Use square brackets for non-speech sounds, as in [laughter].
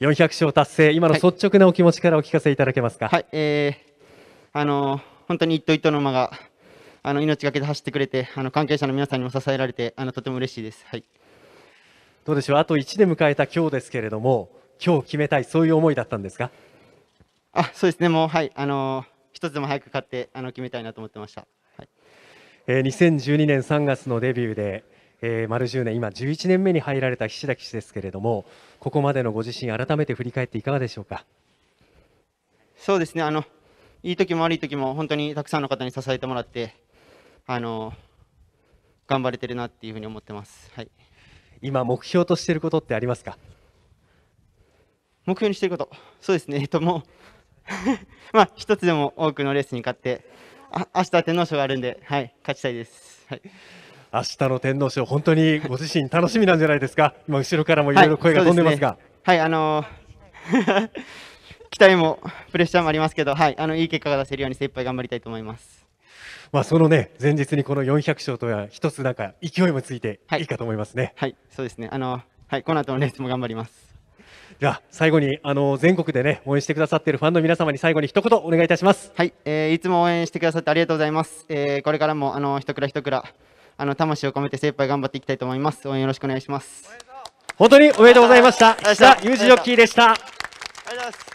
400勝達成、今の率直なお気持ちからお聞かせいただけますか。はい、はい、えー、あの本当に一頭一頭の馬があの命がけで走ってくれて、あの関係者の皆さんにも支えられて、あのとても嬉しいです。はい。どうでしょう、あと1で迎えた今日ですけれども、今日決めたいそういう思いだったんですか。あ、そうですね。もうはい、あの一つでも早く勝ってあの決めたいなと思ってました。はい。えー、2012年3月のデビューで。えー、丸10年、今11年目に入られた菱田騎手ですけれども、ここまでのご自身、改めて振り返っていかがでしょうか。そうですねあのいい時も悪い時も本当にたくさんの方に支えてもらってあの頑張れてるなっていうふうに思ってます、はい、今目標としていることってありますか目標にしていることそうですねえっともう [laughs] まあ一つでも多くのレースに勝ってあ明日天皇賞があるんではい勝ちたいですはい明日の天皇賞、本当にご自身楽しみなんじゃないですか、[laughs] 今、後ろからもいろいろ声が飛んでますが。はい、ねはい、あのー、[laughs] 期待もプレッシャーもありますけど、はい、あのいい結果が出せるように精一杯頑張りたいと思います。まあ、そのね、前日にこの400勝とは、一つなんか勢いもついて、いいかと思いますね、はい。はい、そうですね。あの、はい、この後のレースも頑張ります。じゃ最後にあの全国でね応援してくださっているファンの皆様に最後に一言お願いいたします。はい、えー、いつも応援してくださってありがとうございます。えー、これからもあの一倉一倉あの魂を込めて精一杯頑張っていきたいと思います応援よろしくお願いします本当におめでとうございました吉ユージジョッキーでしたありがとうございます